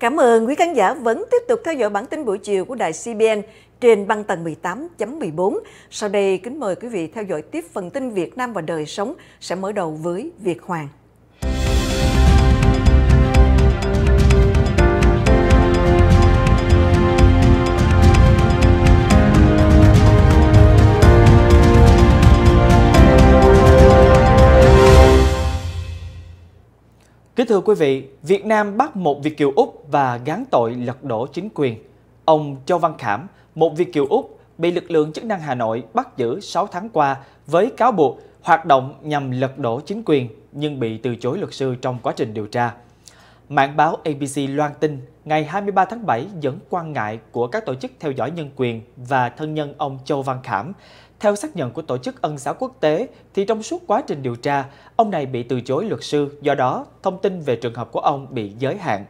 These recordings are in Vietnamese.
Cảm ơn quý khán giả vẫn tiếp tục theo dõi bản tin buổi chiều của đài CBN trên băng tầng 18.14. Sau đây kính mời quý vị theo dõi tiếp phần tin Việt Nam và đời sống sẽ mở đầu với Việt Hoàng. Kính thưa quý vị, Việt Nam bắt một Việt kiều Úc và gán tội lật đổ chính quyền. Ông Châu Văn Khảm, một Việt kiều Úc, bị lực lượng chức năng Hà Nội bắt giữ 6 tháng qua với cáo buộc hoạt động nhằm lật đổ chính quyền nhưng bị từ chối luật sư trong quá trình điều tra. Mạng báo ABC loan tin ngày 23 tháng 7 dẫn quan ngại của các tổ chức theo dõi nhân quyền và thân nhân ông Châu Văn Khảm theo xác nhận của Tổ chức Ân xá quốc tế, thì trong suốt quá trình điều tra, ông này bị từ chối luật sư, do đó thông tin về trường hợp của ông bị giới hạn.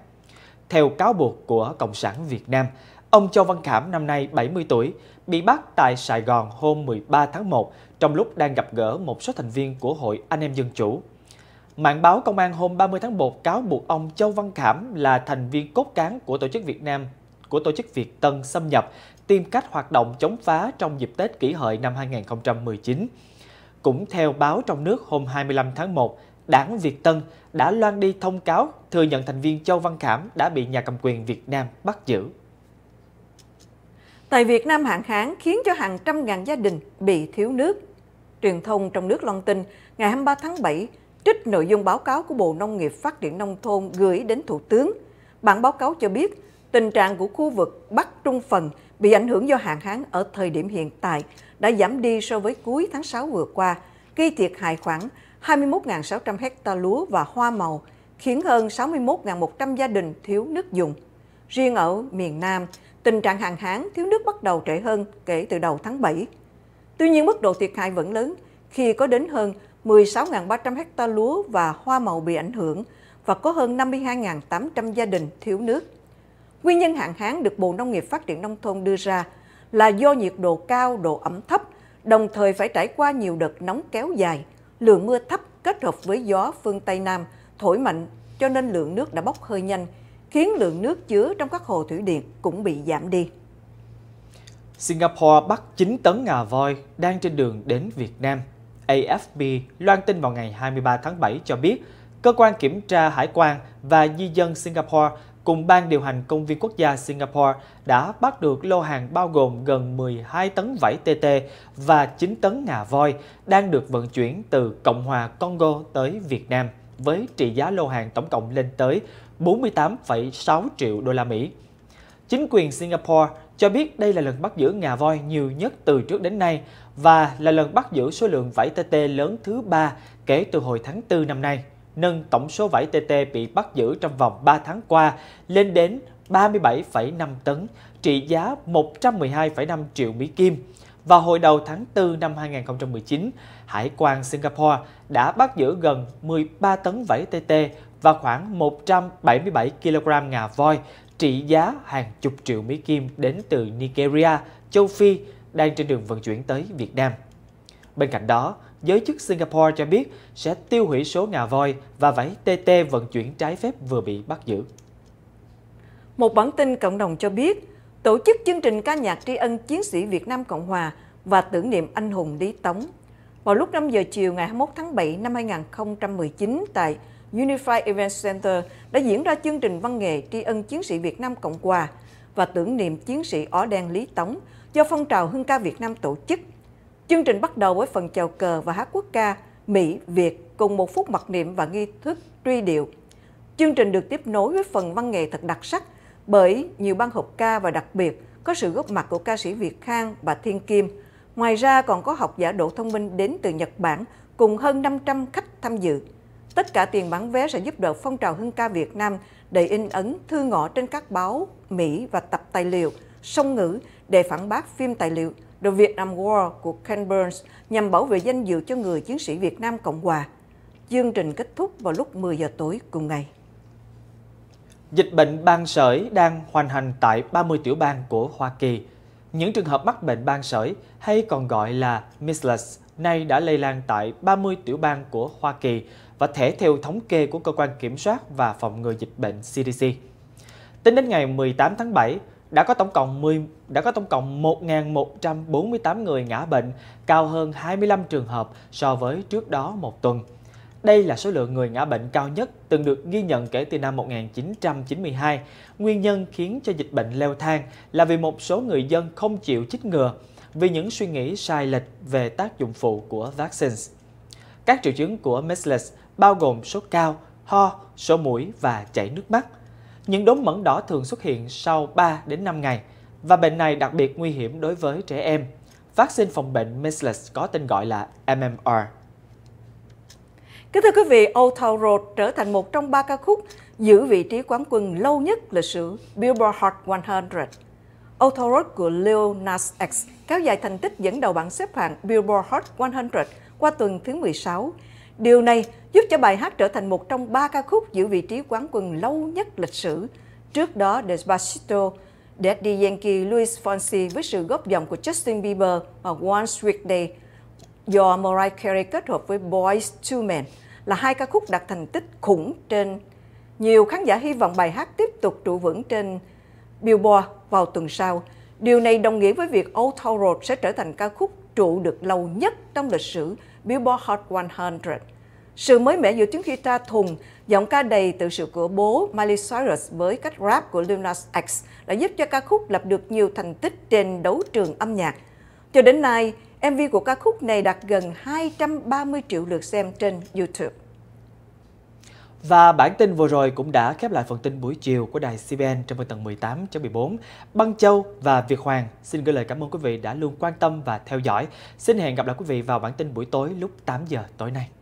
Theo cáo buộc của Cộng sản Việt Nam, ông Châu Văn Khảm năm nay 70 tuổi, bị bắt tại Sài Gòn hôm 13 tháng 1 trong lúc đang gặp gỡ một số thành viên của Hội Anh em Dân Chủ. Mạng báo Công an hôm 30 tháng 1 cáo buộc ông Châu Văn Khảm là thành viên cốt cán của tổ chức Việt Nam của tổ chức Việt Tân xâm nhập tìm cách hoạt động chống phá trong dịp Tết kỷ hợi năm 2019. Cũng theo báo trong nước hôm 25 tháng 1, đảng Việt Tân đã loan đi thông cáo thừa nhận thành viên Châu Văn Khảm đã bị nhà cầm quyền Việt Nam bắt giữ. Tại Việt Nam hạn hán khiến cho hàng trăm ngàn gia đình bị thiếu nước. Truyền thông trong nước loan tin ngày 23 tháng 7 trích nội dung báo cáo của Bộ Nông nghiệp Phát triển Nông thôn gửi đến Thủ tướng. Bản báo cáo cho biết tình trạng của khu vực Bắc Trung Phần – bị ảnh hưởng do hạn hán ở thời điểm hiện tại đã giảm đi so với cuối tháng 6 vừa qua, gây thiệt hại khoảng 21.600 hecta lúa và hoa màu, khiến hơn 61.100 gia đình thiếu nước dùng. Riêng ở miền Nam, tình trạng hạn hán thiếu nước bắt đầu trễ hơn kể từ đầu tháng 7. Tuy nhiên, mức độ thiệt hại vẫn lớn khi có đến hơn 16.300 hecta lúa và hoa màu bị ảnh hưởng và có hơn 52.800 gia đình thiếu nước. Nguyên nhân hạn hán được Bộ Nông nghiệp Phát triển Nông thôn đưa ra là do nhiệt độ cao, độ ẩm thấp, đồng thời phải trải qua nhiều đợt nóng kéo dài, lượng mưa thấp kết hợp với gió phương Tây Nam thổi mạnh cho nên lượng nước đã bốc hơi nhanh, khiến lượng nước chứa trong các hồ thủy điện cũng bị giảm đi. Singapore bắt 9 tấn ngà voi đang trên đường đến Việt Nam. AFP loan tin vào ngày 23 tháng 7 cho biết, cơ quan kiểm tra hải quan và di dân Singapore cùng Ban điều hành Công viên Quốc gia Singapore đã bắt được lô hàng bao gồm gần 12 tấn vải TT và 9 tấn ngà voi đang được vận chuyển từ Cộng hòa Congo tới Việt Nam với trị giá lô hàng tổng cộng lên tới 48,6 triệu đô la Mỹ. Chính quyền Singapore cho biết đây là lần bắt giữ ngà voi nhiều nhất từ trước đến nay và là lần bắt giữ số lượng vải TT lớn thứ ba kể từ hồi tháng 4 năm nay nâng tổng số vải TT bị bắt giữ trong vòng 3 tháng qua lên đến 37,5 tấn, trị giá 112,5 triệu Mỹ Kim. Và hồi đầu tháng 4 năm 2019, Hải quan Singapore đã bắt giữ gần 13 tấn vải TT và khoảng 177 kg ngà voi, trị giá hàng chục triệu Mỹ Kim đến từ Nigeria, châu Phi, đang trên đường vận chuyển tới Việt Nam. Bên cạnh đó, giới chức Singapore cho biết sẽ tiêu hủy số ngà voi và vảy TT vận chuyển trái phép vừa bị bắt giữ. Một bản tin cộng đồng cho biết, tổ chức chương trình ca nhạc tri ân chiến sĩ Việt Nam Cộng Hòa và tưởng niệm anh hùng Lý Tống. Vào lúc 5 giờ chiều ngày 21 tháng 7 năm 2019 tại Unified Event Center đã diễn ra chương trình văn nghệ tri ân chiến sĩ Việt Nam Cộng Hòa và tưởng niệm chiến sĩ Ó Đen Lý Tống do phong trào Hưng ca Việt Nam tổ chức – Chương trình bắt đầu với phần chào cờ và hát quốc ca Mỹ, Việt cùng một phút mặc niệm và nghi thức truy điệu. Chương trình được tiếp nối với phần văn nghệ thật đặc sắc bởi nhiều ban hợp ca và đặc biệt có sự góp mặt của ca sĩ Việt Khang và Thiên Kim. Ngoài ra còn có học giả độ Thông Minh đến từ Nhật Bản cùng hơn 500 khách tham dự. Tất cả tiền bán vé sẽ giúp đỡ phong trào hưng ca Việt Nam đầy in ấn thư ngõ trên các báo Mỹ và tập tài liệu, song ngữ để phản bác phim tài liệu The Vietnam War của Ken Burns nhằm bảo vệ danh dự cho người chiến sĩ Việt Nam Cộng Hòa. Chương trình kết thúc vào lúc 10 giờ tối cùng ngày. Dịch bệnh ban sởi đang hoành hành tại 30 tiểu bang của Hoa Kỳ. Những trường hợp mắc bệnh ban sởi hay còn gọi là measles nay đã lây lan tại 30 tiểu bang của Hoa Kỳ và thể theo thống kê của Cơ quan Kiểm soát và Phòng ngừa Dịch bệnh CDC. Tính đến ngày 18 tháng 7, đã có tổng cộng 10 đã có tổng cộng 1.148 người ngã bệnh, cao hơn 25 trường hợp so với trước đó một tuần. Đây là số lượng người ngã bệnh cao nhất từng được ghi nhận kể từ năm 1992. Nguyên nhân khiến cho dịch bệnh leo thang là vì một số người dân không chịu chích ngừa vì những suy nghĩ sai lệch về tác dụng phụ của vaccines. Các triệu chứng của measles bao gồm sốt cao, ho, sổ mũi và chảy nước mắt. Những đốm mẩn đỏ thường xuất hiện sau 3 đến 5 ngày và bệnh này đặc biệt nguy hiểm đối với trẻ em. Vaccine phòng bệnh measles có tên gọi là MMR. Kính thưa quý vị, Old Town Road trở thành một trong ba ca khúc giữ vị trí quán quân lâu nhất lịch sử Billboard Hot 100. Old Town Road của Lil Nas X kéo dài thành tích dẫn đầu bảng xếp hạng Billboard Hot 100 qua tuần thứ 16 Điều này giúp cho bài hát trở thành một trong ba ca khúc giữ vị trí quán quân lâu nhất lịch sử. Trước đó, Despacito, Daddy Yankee, Luis Fonsi với sự góp giọng của Justin Bieber và One Sweet Day do Mariah Carey kết hợp với Boys Two Men là hai ca khúc đạt thành tích khủng trên. Nhiều khán giả hy vọng bài hát tiếp tục trụ vững trên Billboard vào tuần sau. Điều này đồng nghĩa với việc Old Town Road sẽ trở thành ca khúc trụ được lâu nhất trong lịch sử Billboard Hot 100. Sự mới mẻ giữa tiếng guitar thùng, giọng ca đầy tự sự của bố Miley Cyrus với cách rap của Lil Nas X đã giúp cho ca khúc lập được nhiều thành tích trên đấu trường âm nhạc. Cho đến nay, MV của ca khúc này đạt gần 230 triệu lượt xem trên YouTube. Và bản tin vừa rồi cũng đã khép lại phần tin buổi chiều của đài CBN trong tầng 18.14. Băng Châu và Việt Hoàng xin gửi lời cảm ơn quý vị đã luôn quan tâm và theo dõi. Xin hẹn gặp lại quý vị vào bản tin buổi tối lúc 8 giờ tối nay.